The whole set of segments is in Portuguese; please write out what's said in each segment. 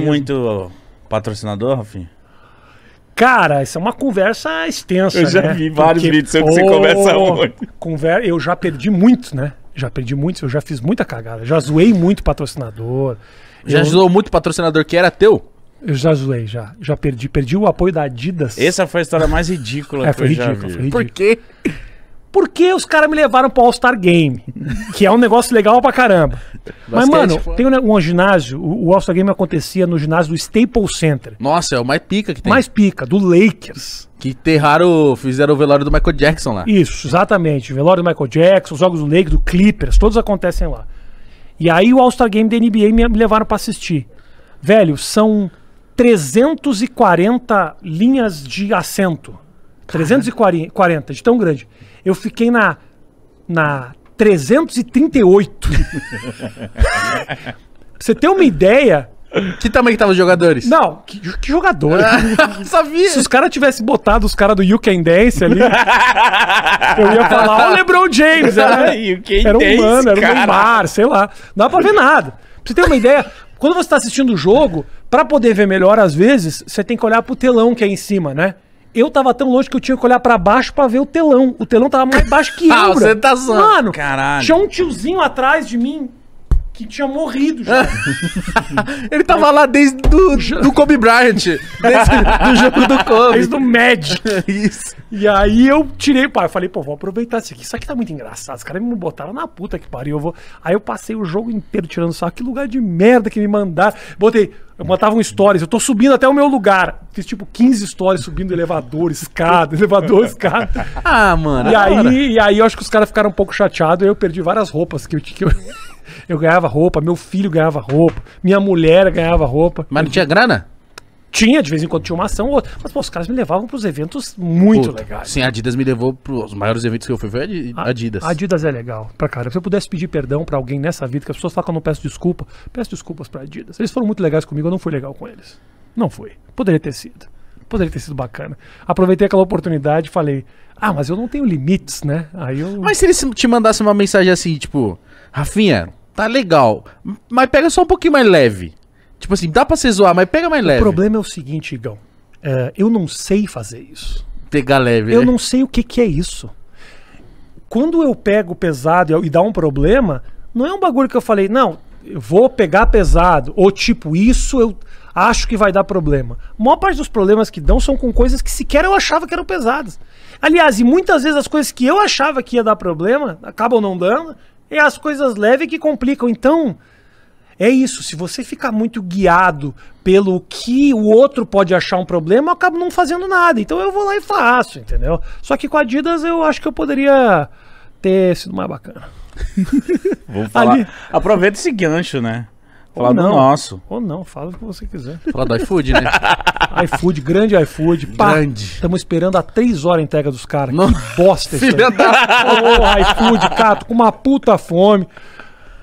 muito patrocinador, Rafinha? Cara, isso é uma conversa extensa. Eu já né? vi vários Porque, vídeos sobre oh, você conversa muito. Conver... Eu já perdi muito, né? Já perdi muito, eu já fiz muita cagada. Já zoei muito patrocinador. Já eu... zoou muito patrocinador que era teu? Eu já zoei, já. Já perdi. Perdi o apoio da Adidas. Essa foi a história mais ridícula é, que eu ridículo, já vi. Foi ridículo. Por quê? Por que os caras me levaram pro All-Star Game? que é um negócio legal pra caramba. Mas, mano, pô. tem um, um ginásio, o, o All-Star Game acontecia no ginásio do Staples Center. Nossa, é o mais pica que tem. Mais pica, do Lakers. Que enterraram, fizeram o velório do Michael Jackson lá. Isso, exatamente. O velório do Michael Jackson, os jogos do Lakers, do Clippers, todos acontecem lá. E aí o All-Star Game da NBA me levaram para assistir. Velho, são 340 linhas de assento. 340, de tão grande. Eu fiquei na, na 338. pra você ter uma ideia. Que tamanho que estavam os jogadores? Não, que, que jogador? Ah, sabia. Se os caras tivessem botado os caras do You Can Dance ali, eu ia falar, ó, oh, LeBron James. Era, era um Dance, mano, era um Neymar, sei lá. Não dá pra ver nada. Pra você ter uma ideia, quando você tá assistindo o jogo, para poder ver melhor, às vezes, você tem que olhar pro telão que é em cima, né? Eu tava tão longe que eu tinha que olhar para baixo para ver o telão. O telão tava mais baixo que ah, eu. ah, você tá zoando. Mano, Caralho. tinha um tiozinho atrás de mim, que tinha morrido já. ele tava lá desde do, do Kobe Bryant, desde do jogo do Kobe. Desde o Magic. Isso. E aí eu tirei, pai, eu falei, pô, vou aproveitar isso aqui. Isso aqui tá muito engraçado. Os caras me botaram na puta que pariu. Eu vou... Aí eu passei o jogo inteiro tirando só Que lugar de merda que me mandaram. Botei, eu botava um stories, eu tô subindo até o meu lugar. Fiz tipo 15 stories subindo elevador, escada, elevador, escada. Ah, mano. E aí, e aí eu acho que os caras ficaram um pouco chateados. Eu perdi várias roupas que eu tinha. Eu ganhava roupa, meu filho ganhava roupa, minha mulher ganhava roupa. Mas não tinha grana? Tinha, de vez em quando tinha uma ação ou outra. Mas, pô, os caras me levavam pros eventos muito Puta, legais. Sim, a Adidas me levou pros maiores eventos que eu fui. Foi a Adidas. A Adidas é legal pra caramba. Se eu pudesse pedir perdão pra alguém nessa vida, que as pessoas falam que eu não peço desculpa, peço desculpas pra Adidas. Eles foram muito legais comigo, eu não fui legal com eles. Não fui. Poderia ter sido. Poderia ter sido bacana. Aproveitei aquela oportunidade e falei, ah, mas eu não tenho limites, né? Aí eu. Mas se eles te mandassem uma mensagem assim, tipo, Rafinha, tá legal, mas pega só um pouquinho mais leve. Tipo assim, dá pra você zoar, mas pega mais o leve. O problema é o seguinte, Igão. É, eu não sei fazer isso. Pegar leve. Eu é. não sei o que, que é isso. Quando eu pego pesado e dá um problema, não é um bagulho que eu falei, não, eu vou pegar pesado, ou tipo, isso eu acho que vai dar problema. A maior parte dos problemas que dão são com coisas que sequer eu achava que eram pesadas. Aliás, e muitas vezes as coisas que eu achava que ia dar problema acabam não dando, é as coisas leves que complicam. Então, é isso. Se você ficar muito guiado pelo que o outro pode achar um problema, eu acabo não fazendo nada. Então eu vou lá e faço, entendeu? Só que com a Adidas eu acho que eu poderia ter sido mais bacana. Vamos falar. Ali... Aproveita esse gancho, né? Falar do nosso. Ou não, fala o que você quiser. Falar do iFood, né? iFood, grande iFood. grande. Estamos esperando há três horas a entrega dos caras. Que bosta esse Da... iFood, cara, tô com uma puta fome.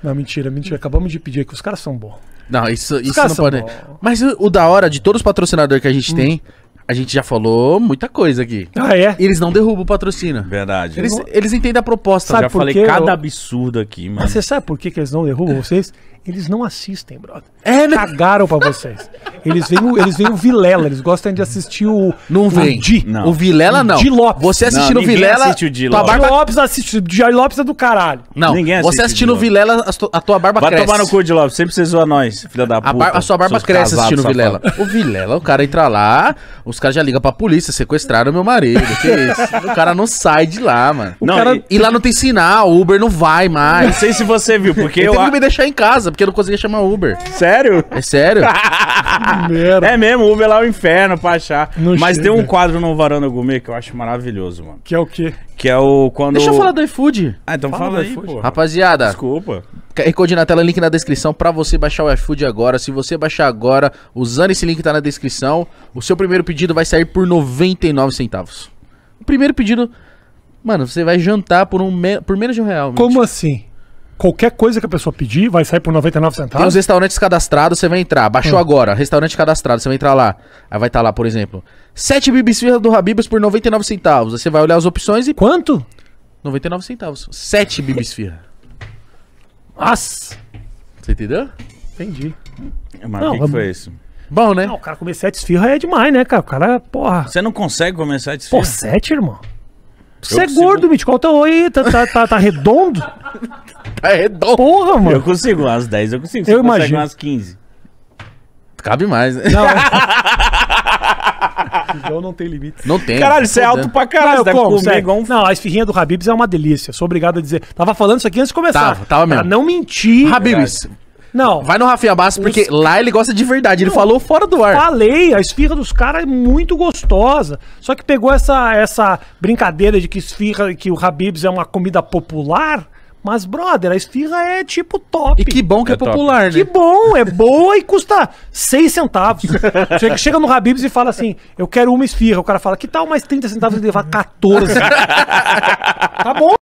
Não, mentira, mentira. Acabamos de pedir que Os caras são bons. Não, isso, isso não pode. Bons. Mas o, o, da hora de todos os patrocinadores que a gente hum. tem a gente já falou muita coisa aqui. Ah, é? E eles não derrubam o patrocínio. Verdade. Eles, eles entendem a proposta. Sabe eu já falei quê? cada absurdo aqui, mano. Mas você sabe por que, que eles não derrubam vocês? Eles não assistem, brother. É, né? Cagaram pra vocês. Eles veem, o, eles veem o Vilela, eles gostam de assistir o. Não vem. O, Di, não. o Vilela não. Di Lopes. Você assistindo o Vilela. Assiste o Di Lopes. Barba... Di Lopes assiste. Di Lopes é do caralho. Não. Ninguém Você assistindo o Vilela, a tua barba Vai cresce. Vai tomar no cu de Lopes. Sempre precisou zoa nós, filha da puta. A, bar... a sua barba cresce assistindo o Vilela. O Vilela, o cara entra lá, os caras já ligam pra polícia, sequestraram meu marido. Que isso? O cara não sai de lá, mano. Não, cara... e... e... lá não tem sinal, o Uber não vai mais. Não sei se você viu, porque eu. Eu tenho que me deixar em casa, porque eu não conseguia chamar Uber. Sério? É sério. merda. É mesmo, Uber é lá é o inferno pra achar. Não Mas chega. tem um quadro no Varanda Gourmet que eu acho maravilhoso, mano. Que é o quê? Que é o quando... Deixa eu falar do iFood. Ah, então fala, fala aí, do iFood. Rapaziada. Desculpa. Recorde na tela, link na descrição para você baixar o iFood agora. Se você baixar agora, usando esse link que tá na descrição, o seu primeiro pedido vai sair por 99 centavos. O primeiro pedido... Mano, você vai jantar por, um me... por menos de um real. Como assim? Qualquer coisa que a pessoa pedir vai sair por 99 centavos. Tem os restaurantes cadastrados, você vai entrar. Baixou hum. agora, restaurante cadastrado, você vai entrar lá. Aí vai estar tá lá, por exemplo, 7 bibisfirras do Habibas por 99 centavos. Aí você vai olhar as opções e. Quanto? 99 centavos. 7 bibisfirras. Nossa! Você entendeu? Entendi. É, mas o que, que foi isso? Bom, né? Não, o cara comer sete esfirras é demais, né, cara? O cara, porra. Você não consegue comer sete esfirras? Pô, sete, irmão. Você é gordo, Mitch. Qual o teu oi? Tá, tá, tá, tá redondo? tá redondo. Porra, mano. Eu consigo umas 10, eu consigo. Você eu imagino. umas 15. Cabe mais, né? Não. Esfirrão não tem limite. Não tem. Caralho, isso é alto pra caralho. Não, como, comer é- igual um... não, a esfirrinha do Habibs é uma delícia. Sou obrigado a dizer. Tava falando isso aqui antes de começar. Tava, tava mesmo. Pra não mentir. Habibs, não. Vai no Rafinha Bastos, porque os... lá ele gosta de verdade. Ele não, falou fora do ar. Falei, a esfirra dos caras é muito gostosa. Só que pegou essa, essa brincadeira de que esfirra, que o Habibs é uma comida popular. Mas, brother, a esfirra é tipo top. E que bom que é, é popular, top. né? Que bom, é boa e custa 6 centavos. chega, chega no Habibs e fala assim: eu quero uma esfirra. O cara fala: que tal mais 30 centavos? Ele levar 14. tá bom.